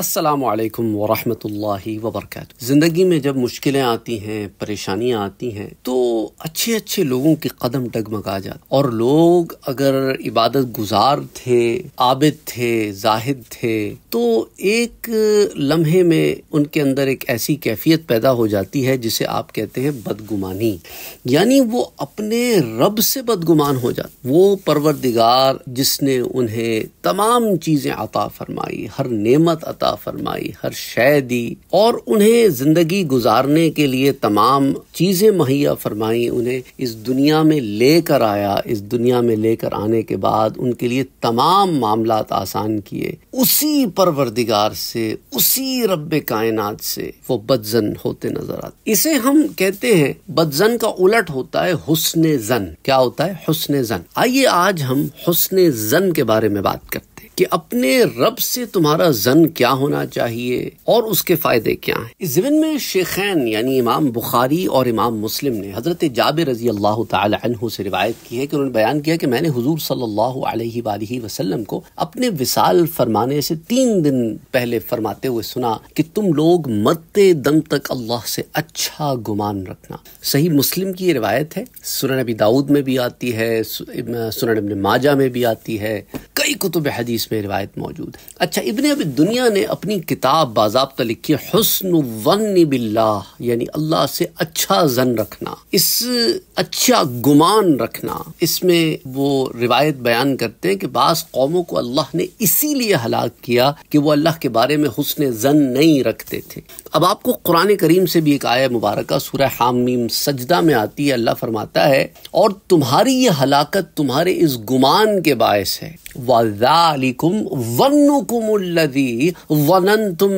अस्सलाम वालेकुम वरहमतुल्लाहि वबरकत ज़िंदगी में जब मुश्किलें आती हैं परेशानियां आती हैं तो अच्छे अच्छे लोगों के कदम डगमगा जाते और लोग अगर इबादत गुजार थे आबिद थे जाहिद थे तो एक लम्हे में उनके अंदर एक ऐसी कैफियत पैदा हो जाती है जिसे आप कहते हैं बदगुमानी यानी वो अपने रब से बदगुमान हो जाते वो परवरदिगार जिसने उन्हें तमाम चीज़ें अता फरमाई हर नेमत अता फरमाई हर शय दी और उन्हें जिंदगी गुजारने के लिए तमाम चीज़ें मुहैया फरमाई उन्हें इस दुनिया में लेकर आया इस दुनिया में लेकर आने के बाद उनके लिए तमाम मामला आसान किए उसी परवरदिगार से उसी रब कायनात से वो बदजन होते नजर आते इसे हम कहते हैं बदजन का उलट होता है हुसन जन क्या होता है हुसन जन आइए आज हम हुसन जन के बारे में बात करते कि अपने रब से तुम्हारा जन क्या होना चाहिए और उसके फायदे क्या हैं इस जमीन में शेखैन यानी इमाम बुखारी और इमाम मुस्लिम ने हजरत जाब रजी अल्लाह तहु से रिवायत की है कि उन्होंने बयान किया कि मैंने हजूर सल्ला वसलम को अपने विशाल फरमाने से तीन दिन पहले फरमाते हुए सुना कि तुम लोग मरते दम तक अल्लाह से अच्छा गुमान रखना सही मुस्लिम की ये रिवायत है सुन अबी दाऊद में भी आती है सुन अबन माजा में भी आती है कई कुतुब हदीस हदीस में रिवायत मौजूद है अच्छा इबन अब दुनिया ने अपनी किताब बाबा लिखी हसन वन बिल्ला यानी अल्लाह से अच्छा जन रखना इस अच्छा गुमान रखना इसमें वो रिवायत बयान करते हैं कि बास कौमों को अल्लाह ने इसीलिए हलाक किया कि वो अल्लाह के बारे में हुसन जन नहीं रखते थे अब आपको कुरान करीम से भी एक आया मुबारक सूर्य हामीम सजदा में आती है अल्लाह फरमाता है और तुम्हारी ये हलाकत तुम्हारे इस गुमान के बायस है वालिकुम वनुकुमी तुम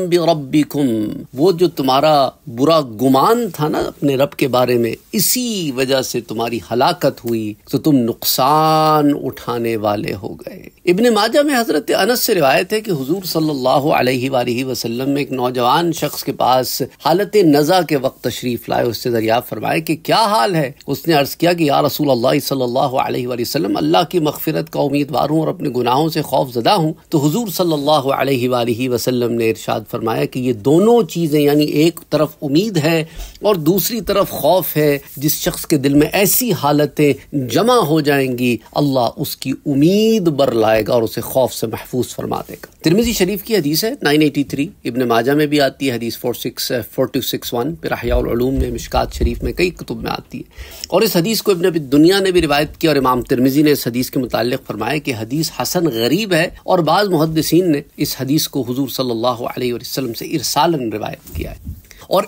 वो जो तुम्हारा बुरा गुमान था ना अपने रब के बारे में इसी वजह से तुम्हारी हलाकत हुई तो तुम नुकसान उठाने वाले हो गए इबन माजा में हजरत अनस से रिवायत है कि हुजूर सल्लल्लाहु अलैहि वसल्लम में एक नौजवान शख्स के पास हालत नज़ा के वक्त तशरीफ लाए उससे दरिया फरमाए कि क्या हाल है उसने अर्ज किया कि या रसूल अल्लाह सल्लल्लाहु अलैहि वसल्लम अल्लाह की मगफिरत का उम्मीदवार हूँ और अपने अपने गुनाहों से खौफ ज़दा हूँ तो हुजूर सल्लल्लाहु अलैहि सल्ला वसल्लम ने इरशाद फरमाया कि ये दोनों चीज़ें यानी एक तरफ उम्मीद है और दूसरी तरफ खौफ है जिस शख्स के दिल में ऐसी हालतें जमा हो जाएंगी अल्लाह उसकी उम्मीद बर लाएगा और उसे खौफ से महफूज फरमा देगा तिरमिजी शरीफ की हदीस है नाइन एटी थ्री इबन माजा में भी आती है हदीस four six four two six one पिरायालूम में मिशकात शरीफ में कई कुतुब में आती है और इस हदीस को इबन दुनिया ने भी रिवायत की और इमाम तिरमिजी ने इस हदीस के मुतालिक फरमाया कि हदीस हसन गरीब है और बाज़ मुहदसिन ने इस हदीस को हजूर सल्ला वसलम से इरसालन रिवायत किया है और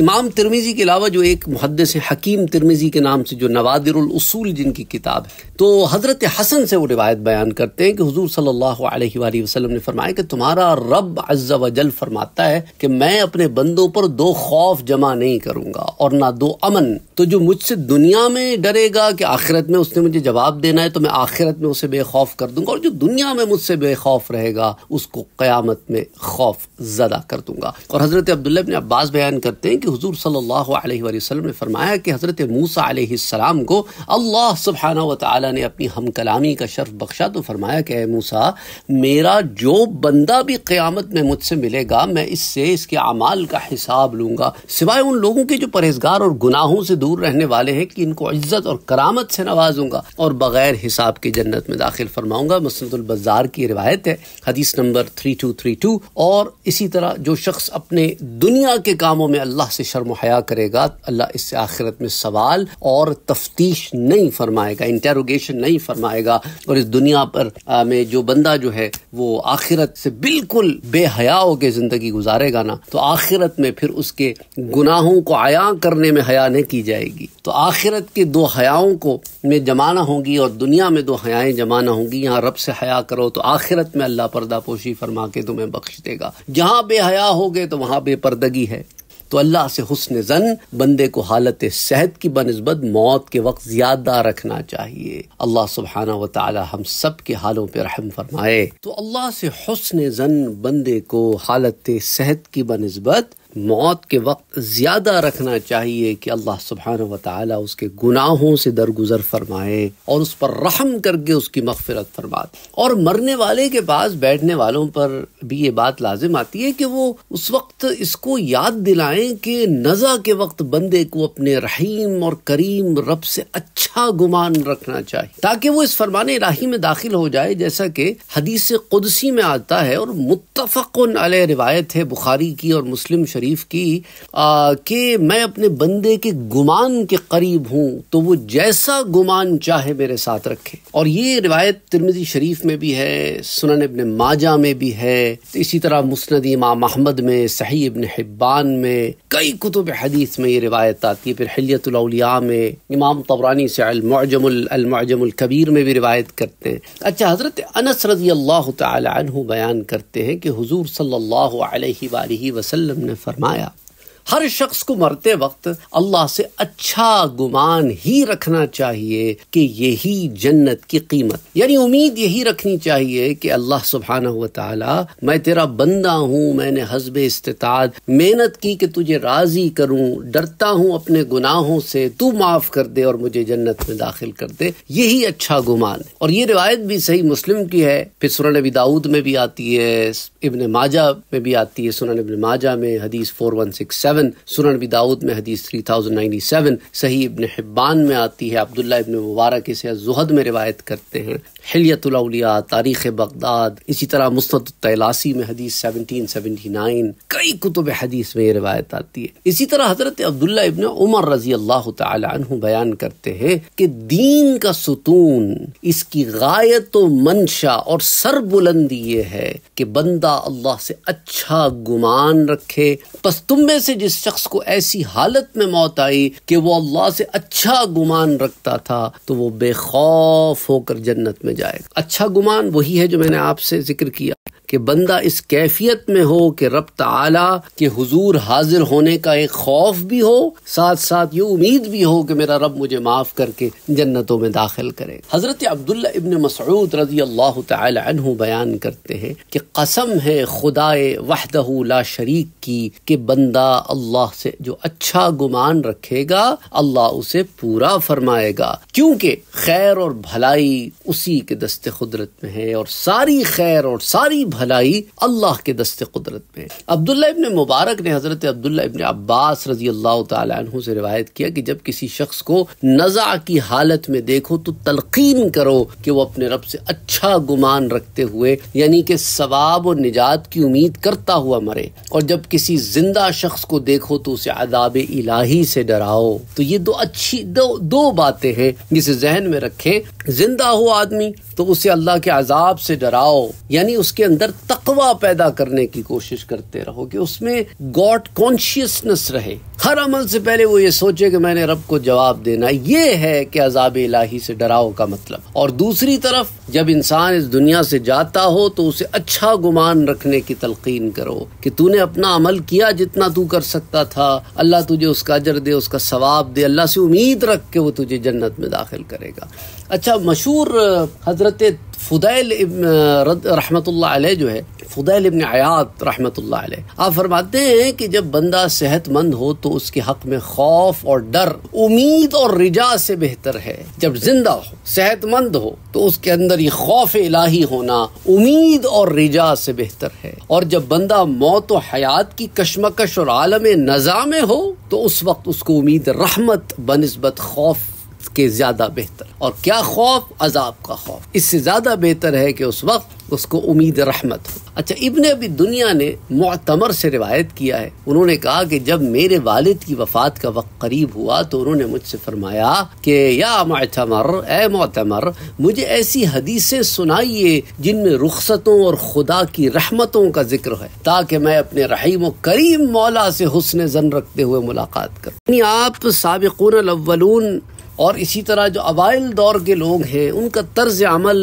इमाम तिरमिज़ी के अलावा जो एक मुहदस हकीम तिरमिज़ी के नाम से जो नवादिरसूल जिनकी किताब है तो हज़रत हसन से वो रिवायत बयान करते हैं कि हजूर सल्ला वसलम ने फरमाया कि तुम्हारा रब अज्जा वजल फरमाता है कि मैं अपने बंदों पर दो खौफ जमा नहीं करूँगा और ना दो अमन तो जो मुझसे दुनिया में डरेगा कि आखिरत में उसने मुझे जवाब देना है तो मैं आखिरत में उसे बेखौफ कर दूंगा और जो दुनिया में मुझसे बेखौफ रहेगा उसको क़्यामत में खौफ ज्यादा कर दूंगा और हज़रत अब्दुल्ला अब्बास बयान बयान करते हैं कि हुजूर सल्लल्लाहु अलैहि वसल्लम ने फरमाया कि हज़रत मूसा सलाम को अल्लाह सुबहाना व ताली ने अपनी हम कलामी का शर्फ बख्शा तो फरमाया कि मूसा मेरा जो बंदा भी क़्यामत में मुझसे मिलेगा मैं इससे इसके अमाल का हिसाब लूँगा सिवाय उन लोगों के जो परहेजगार और गुनाहों से दूर रहने वाले हैं कि इनको इज्जत और करामत से नवाजूंगा और बग़ैर हिसाब के जन्नत में दाखिल फरमाऊँगा मसनदुलबाजार की रिवायत है हदीस number three two three two और इसी तरह जो शख्स अपने दुनिया के कामों में अल्लाह से शर्म हया करेगा अल्लाह इससे आखिरत में सवाल और तफ्तीश नहीं फरमाएगा इंटेरोगेशन नहीं फरमाएगा और इस दुनिया पर आ, में जो बंदा जो है वो आखिरत से बिल्कुल बेहया होकर ज़िंदगी गुजारेगा ना तो आखिरत में फिर उसके गुनाहों को आया करने में हया नहीं की जाएगी तो आखिरत के दो हयाओं को में जमाना होंगी और दुनिया में दो हयाएं जमाना होंगी यहाँ रब से हया करो तो आखिरत में अल्लाह पर्दा पोशी फरमा के तुम्हें बख्श देगा जहाँ बेहया हो गए तो वहाँ बेपर्दगी है तो अल्लाह से हुसन जन बंदे को हालत सेहत की बनस्बत मौत के वक्त ज्यादा रखना चाहिए अल्लाह सुबहाना वाली हम सब के हालों पर रहम फरमाए तो अल्लाह से हुसन जन बंदे को हालत सेहत की बनस्बत मौत के वक्त ज़्यादा रखना चाहिए कि अल्लाह सुबहान व ताली उसके गुनाहों से दरगुजर फरमाए और उस पर रहम करके उसकी मगफरत फरमाए और मरने वाले के पास बैठने वालों पर भी ये बात लाजिम आती है कि वो उस वक्त इसको याद दिलाएं कि नज़ा के वक्त बंदे को अपने रहीम और करीम रब से अच्छा गुमान रखना चाहिए ताकि वो इस फरमान इलाही में दाखिल हो जाए जैसा कि हदीस कुदसी में आता है और मुतफ़न रिवायत है बुखारी की और मुस्लिम शरीफ शरीफ की कि मैं अपने बंदे के गुमान के करीब हूँ तो वो जैसा गुमान चाहे मेरे साथ रखे और ये रिवायत तिरमिजी शरीफ में भी है सुनन इबन माजा में भी है इसी तरह मुस्ंद इमाम अहमद में सही इबन हिब्बान में कई कुतुब हदीस में ये रिवायत आती है फिर हलियतलिया में इमाम तबरानी से अलमजमकबीर में भी रिवायत करते हैं अच्छा हज़रत अनस रजी अल्लाह तु बयान करते हैं कि हजूर सल्ला वसलम ने फरमाया हर शख्स को मरते वक्त अल्लाह से अच्छा गुमान ही रखना चाहिए कि यही जन्नत की कीमत यानी उम्मीद यही रखनी चाहिए कि अल्लाह सुबहाना हुआ ताला मैं तेरा बंदा हूँ मैंने हजब इस्तेताद मेहनत की कि तुझे राजी करूँ डरता हूँ अपने गुनाहों से तू माफ कर दे और मुझे जन्नत में दाखिल कर दे यही अच्छा गुमान है और ये रिवायत भी सही मुस्लिम की है फिर सुरन अबी दाऊद में भी आती है इबन माजा में भी आती है सुरन इबन माजा में हदीस four one six seven seven सुनन बी दाऊद में हदीस थ्री थाउजेंड नाइन्टी सेवन सही इबन हिब्बान में आती है अब्दुल्ला इबन मुबारक इसे जुहद में रिवायत करते हैं हलियतौलिया तारीख़ बगदाद इसी तरह मुस्त तैलासी में हदीस सेवनटीन सेवनटी नाइन कई कुतुब हदीस में ये रिवायत आती है इसी तरह हज़रत अब्दुल्ला इबन उमर रजी अल्लाह तु बयान करते हैं कि दीन का सुतून इसकी गायत मंशा और सरबुलंदी ये है कि बंदा अल्लाह से अच्छा गुमान रखे बस तुम में से जिस शख्स को ऐसी हालत में मौत आई कि वो अल्लाह से अच्छा गुमान रखता था तो वो बेखौफ होकर जन्नत में में जाएगा अच्छा गुमान वही है जो मैंने आपसे जिक्र किया कि बंदा इस कैफियत में हो कि रब तला के हजूर हाजिर होने का एक खौफ भी हो साथ साथ ये उम्मीद भी हो कि मेरा रब मुझे माफ़ करके जन्नतों में दाखिल करे हज़रत अब्दुल्ला इबन मसरूद रजी अल्लाह तहु बयान करते हैं कि कसम है खुदाए वहदह ला शरीक की कि बंदा अल्लाह से जो अच्छा गुमान रखेगा अल्लाह उसे पूरा फरमाएगा क्योंकि खैर और भलाई उसी के दस्ते कुदरत में है और सारी खैर और सारी भलाई अल्लाह के दस्ते कुदरत में अब्दुल्ला इबन मुबारक ने हजरत अब्दुल्ला इबन अब्बास रजी अल्लाह तु से रिवायत किया कि जब किसी शख्स को नज़ा की हालत में देखो तो तलकीन करो कि वो अपने रब से अच्छा गुमान रखते हुए यानी कि सवाब और निजात की उम्मीद करता हुआ मरे और जब किसी जिंदा शख्स को देखो तो उसे अदाब इलाही से डराओ तो ये दो अच्छी दो दो बातें हैं जिसे जहन में रखें जिंदा हो आदमी तो उसे अल्लाह के अजाब से डराओ यानी उसके अंदर अंदर तकवा पैदा करने की कोशिश करते रहो कि उसमें गॉड कॉन्शियसनेस रहे हर अमल से पहले वो ये सोचे कि मैंने रब को जवाब देना ये है कि अजाब इलाही से डराओ का मतलब और दूसरी तरफ जब इंसान इस दुनिया से जाता हो तो उसे अच्छा गुमान रखने की तलकीन करो कि तूने अपना अमल किया जितना तू कर सकता था अल्लाह तुझे उसका अजर दे उसका सवाब दे अल्लाह से उम्मीद रख के वो तुझे जन्नत में दाखिल करेगा अच्छा मशहूर हजरत फुदैल रहमतुल्लाह अलैह जो है फुदैल इबन आयात रहमतुल्लाह अलैह आप फरमाते हैं कि जब बंदा सेहतमंद हो तो उसके हक में खौफ और डर उम्मीद और रिजा से बेहतर है जब जिंदा हो सेहतमंद हो तो उसके अंदर ये खौफ इलाही होना उम्मीद और रिजा से बेहतर है और जब बंदा मौत और हयात की कशमकश और आलम नज़ा में हो तो उस वक्त उसको उम्मीद रहमत बनस्बत खौफ के ज़्यादा बेहतर और क्या खौफ अजाब का खौफ इससे ज़्यादा बेहतर है कि उस वक्त उसको उम्मीद रहमत हो अच्छा इबन अभी दुनिया ने मतमर से रिवायत किया है उन्होंने कहा कि जब मेरे वालिद की वफात का वक्त करीब हुआ तो उन्होंने मुझसे फरमाया कि या मतमर ए मतमर मुझे ऐसी हदीसें सुनाइए जिनमें रुखसतों और खुदा की रहमतों का जिक्र है ताकि मैं अपने रहीम करीम मौला से हुसन जन रखते हुए मुलाकात करूँ आप सबकून अव्वलून और इसी तरह जो अबाइल दौर के लोग हैं उनका तर्ज अमल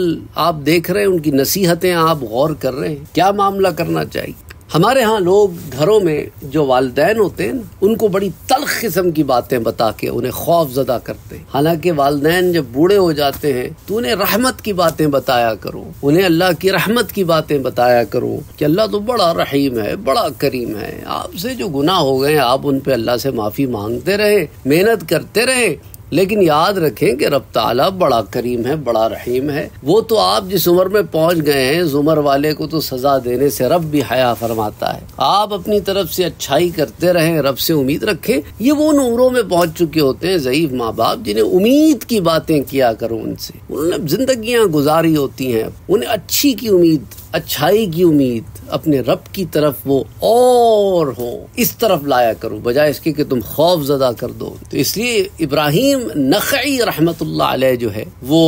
आप देख रहे हैं उनकी नसीहतें आप गौर कर रहे हैं क्या मामला करना चाहिए हमारे यहाँ लोग घरों में जो वालदेन होते हैं उनको बड़ी तलख किस्म की बातें बता के उन्हें खौफ जदा करते हैं हालांकि वालदेन जब बूढ़े हो जाते हैं तो उन्हें रहमत की बातें बताया करो उन्हें अल्लाह की रहमत की बातें बताया करो कि अल्लाह तो बड़ा रहीम है बड़ा करीम है आपसे जो गुनाह हो गए आप उन पर अल्लाह से माफ़ी मांगते रहे मेहनत करते रहे लेकिन याद रखें कि रब ताला बड़ा करीम है बड़ा रहीम है वो तो आप जिस उम्र में पहुंच गए हैं इस उम्र वाले को तो सजा देने से रब भी हया फरमाता है आप अपनी तरफ से अच्छाई करते रहें रब से उम्मीद रखें ये वो उन उम्रों में पहुंच चुके होते हैं जयीफ माँ बाप जिन्हें उम्मीद की बातें किया करो उनसे उन्होंने जिंदगियां गुजारी होती हैं उन्हें अच्छी की उम्मीद अच्छाई की उम्मीद अपने रब की तरफ वो और हो इस तरफ लाया करो बजाय इसके कि तुम खौफ जदा कर दो तो इसलिए इब्राहिम नखई रहमत जो है वो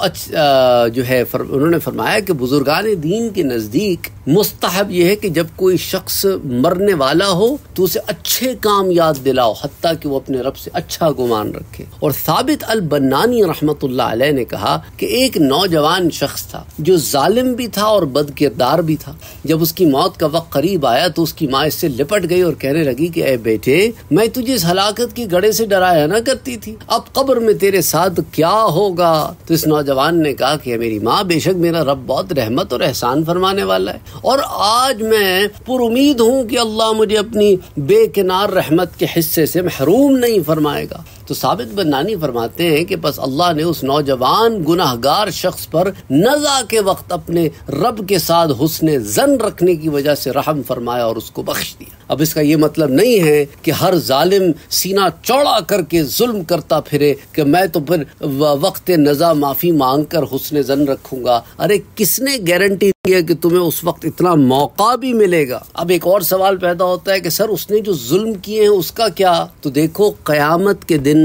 अच्छ, आ, जो है फर, उन्होंने फरमाया कि बुजुर्गान दीन के नज़दीक मुस्तहब यह है कि जब कोई शख्स मरने वाला हो तो उसे अच्छे काम याद दिलाओ हती कि वो अपने रब से अच्छा गुमान रखे और साबित अल बन्नानी रहमत ने कहा कि एक नौजवान शख्स था जो जालिम भी था और बद किरदार भी था जब उसकी मौत का वक्त करीब आया तो उसकी माँ इससे लिपट गई और कहने लगी कि अः बेटे मैं तुझे इस हलाकत की गड़े से डराया ना करती थी अब कब्र में तेरे साथ क्या होगा तो इस नौजवान ने कहा कि मेरी माँ बेशक मेरा रब बहुत रहमत और एहसान फरमाने वाला है और आज मैं पुरुद हूँ कि अल्लाह मुझे अपनी बेकिनार रहमत के हिस्से से महरूम नहीं फरमाएगा तो साबित बनानी फरमाते हैं कि बस अल्लाह ने उस नौजवान गुनाहगार शख्स पर नज़ा के वक्त अपने रब के साथ हुसन जन रखने की वजह से रहम फरमाया और उसको बख्श दिया अब इसका ये मतलब नहीं है कि हर जालिम सीना चौड़ा करके जुल्म कर दौड़ता फिरे कि मैं तो फिर वक्त नज़ा माफ़ी मांग कर हुसन जन रखूंगा अरे किसने गारंटी है कि तुम्हें उस वक्त इतना मौका भी मिलेगा अब एक और सवाल पैदा होता है कि सर उसने जो जुल्म किए हैं उसका क्या तो देखो क़यामत के दिन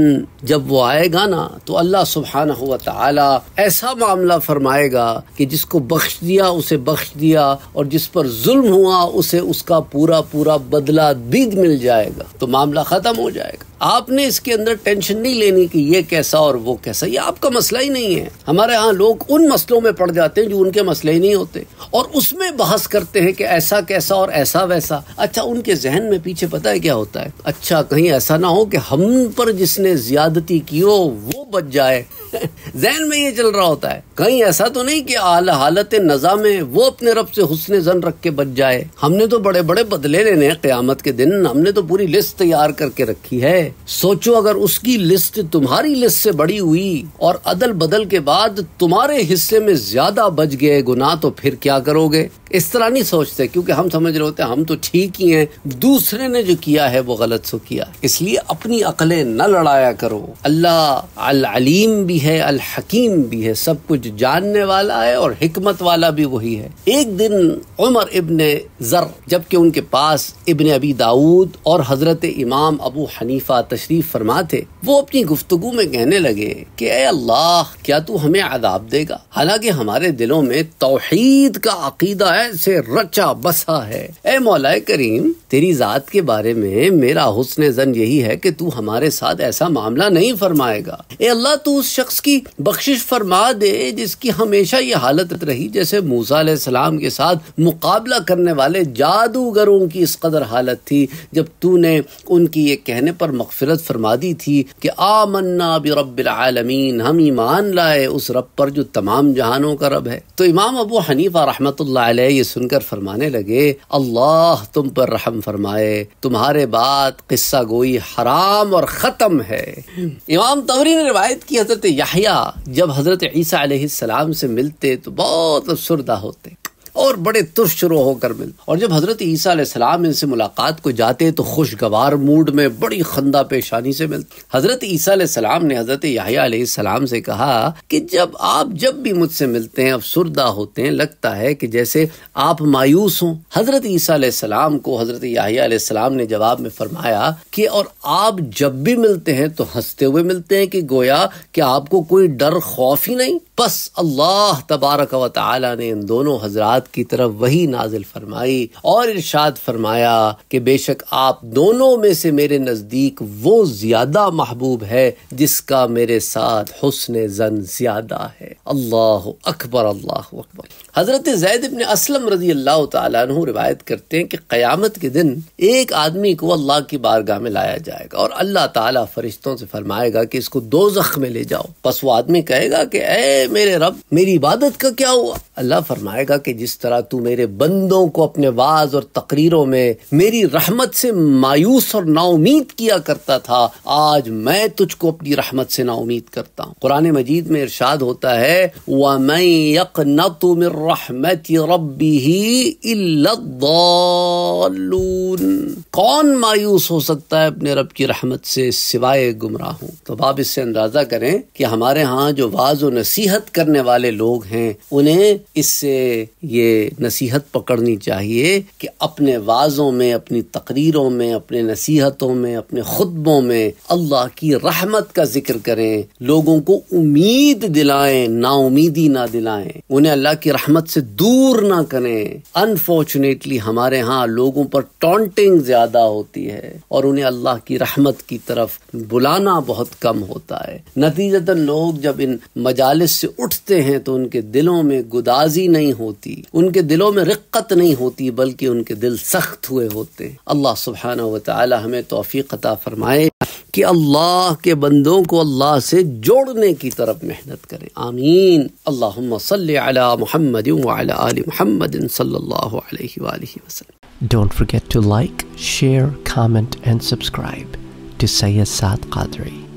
जब वो आएगा ना तो अल्लाह सुबहाना हुआ तला ऐसा मामला फरमाएगा कि जिसको बख्श दिया उसे बख्श दिया और जिस पर जुल्म हुआ उसे उसका पूरा पूरा बदला दीद मिल जाएगा तो मामला ख़त्म हो जाएगा आपने इसके अंदर टेंशन नहीं लेनी कि ये कैसा और वो कैसा ये आपका मसला ही नहीं है हमारे यहाँ लोग उन मसलों में पड़ जाते हैं जो उनके मसले ही नहीं होते और उसमें बहस करते हैं कि ऐसा कैसा और ऐसा वैसा अच्छा उनके जहन में पीछे पता है क्या होता है अच्छा कहीं ऐसा ना हो कि हम पर जिसने ज्यादती की हो वो बच जाए जहन में ये चल रहा होता है कहीं ऐसा तो नहीं कि आला हालत नजा में वो अपने रब से हुसन जन रख के बच जाए हमने तो बड़े बड़े बदले लेने हैं क्यामत के दिन हमने तो पूरी लिस्ट तैयार करके रखी है सोचो अगर उसकी लिस्ट तुम्हारी लिस्ट से बड़ी हुई और अदल बदल के बाद तुम्हारे हिस्से में ज्यादा बच गए गुनाह तो फिर क्या करोगे इस तरह नहीं सोचते क्योंकि हम समझ रहे होते हम तो ठीक ही हैं दूसरे ने जो किया है वो गलत सो किया इसलिए अपनी अकलें न लड़ाया करो अल्लाह अल अलीम भी है अल हकीम भी है सब कुछ जानने वाला है और हिकमत वाला भी वही है एक दिन उमर इबन ज़र जबकि उनके पास इबन अबी दाऊद और हज़रत इमाम अबू हनीफा तशरीफ़ फरमा थे वो अपनी गुफ्तु में कहने लगे कि अल्लाह क्या तू हमें आदाब देगा हालांकि हमारे दिलों में तोहहीद का अकीदा ऐसे रचा बसा है ए मौलाए करीम तेरी ज़ात के बारे में मेरा हुसन जन यही है कि तू हमारे साथ ऐसा मामला नहीं फरमाएगा ए अल्लाह तू उस शख्स की बख्शिश फरमा दे जिसकी हमेशा ये हालत रही जैसे मूसा सलाम के साथ मुकाबला करने वाले जादूगरों की इस कदर हालत थी जब तूने उनकी ये कहने पर मगफरत फरमा दी थी कि आ मन्ना रबालमीन हम ईमान लाए उस रब पर जो तमाम जहानों का रब है तो इमाम अबू हनीफा रहमत ये सुनकर फरमाने लगे अल्लाह तुम पर रहम फरमाए तुम्हारे बाद किस्सा गोई हराम और ख़त्म है इमाम तवरी ने रिवायत की हजरत याहिया जब हज़रत ईसा सलाम से मिलते तो बहुत अफसरदा होते और बड़े शुरू होकर मिल और जब हजरत ईसा सलाम इनसे मुलाकात को जाते तो खुशगवार मूड में बड़ी खंदा पेशानी से मिलते हजरत ईसा सलाम ने हजरत सलाम से कहा कि जब आप जब भी मुझसे मिलते हैं अफसरदा होते हैं लगता है कि जैसे आप मायूस हों हजरत ईसा सलाम को हजरत याहिया सलाम ने जवाब में फरमाया कि और आप जब भी मिलते हैं तो हंसते हुए मिलते हैं कि गोया कि आपको कोई डर खौफ ही नहीं बस अल्लाह तबारक व ताली ने इन दोनों हजरात की तरफ वही नाजिल फरमाई और इर्शाद फरमाया कि बेशक आप दोनों में से मेरे नज़दीक वो ज़्यादा महबूब है जिसका मेरे साथ हुसन जन ज़्यादा है अल्लाह अकबर अल्लाह अकबर हज़रत जैद इबन असलम रजी अल्लाह तु रिवायत करते हैं कि क़यामत के दिन एक आदमी को अल्लाह की बारगाह में लाया जाएगा और अल्लाह ताला फरिश्तों से फरमाएगा कि इसको दो जख्म में ले जाओ बस वो आदमी कहेगा कि ऐ मेरे रब मेरी इबादत का क्या हुआ अल्लाह फरमाएगा कि जिस तरह तू मेरे बंदों को अपने वाज और तकरीरों में मेरी रहमत से मायूस और नाउमीद किया करता था आज मैं तुझको अपनी रहमत से नाउमीद करता हूँ कुरान मजीद में इरशाद होता है वह मैं यक न रहमति रब्बी ही कौन मायूस हो सकता है अपने रब की रहमत से सिवाय गुमराहों तो आप इससे अंदाजा करें कि हमारे यहाँ जो वाज नसीहत करने वाले लोग हैं उन्हें इससे ये नसीहत पकड़नी चाहिए कि अपने वाजों में अपनी तकरीरों में अपने नसीहतों में अपने खुतबों में अल्लाह की रहमत का जिक्र करें लोगों को उम्मीद दिलाएं उम्मीदी ना दिलाएं उन्हें अल्लाह की रहमत रहमत से दूर ना करें अनफॉर्चुनेटली हमारे यहाँ लोगों पर टॉन्टिंग ज्यादा होती है और उन्हें अल्लाह की रहमत की तरफ बुलाना बहुत कम होता है नतीजतन लोग जब इन मजालिस से उठते हैं तो उनके दिलों में गुदाजी नहीं होती उनके दिलों में रिक्कत नहीं होती बल्कि उनके दिल सख्त हुए होते हैं अल्लाह सुबहाना वाली हमें तोफ़ी कता फरमाए कि अल्लाह के बंदों को अल्लाह से जोड़ने की तरफ मेहनत करें आमीन अल्लाह सल महमद महमद वसल्लम don't forget to like share comment and subscribe to Syed Saad Qadri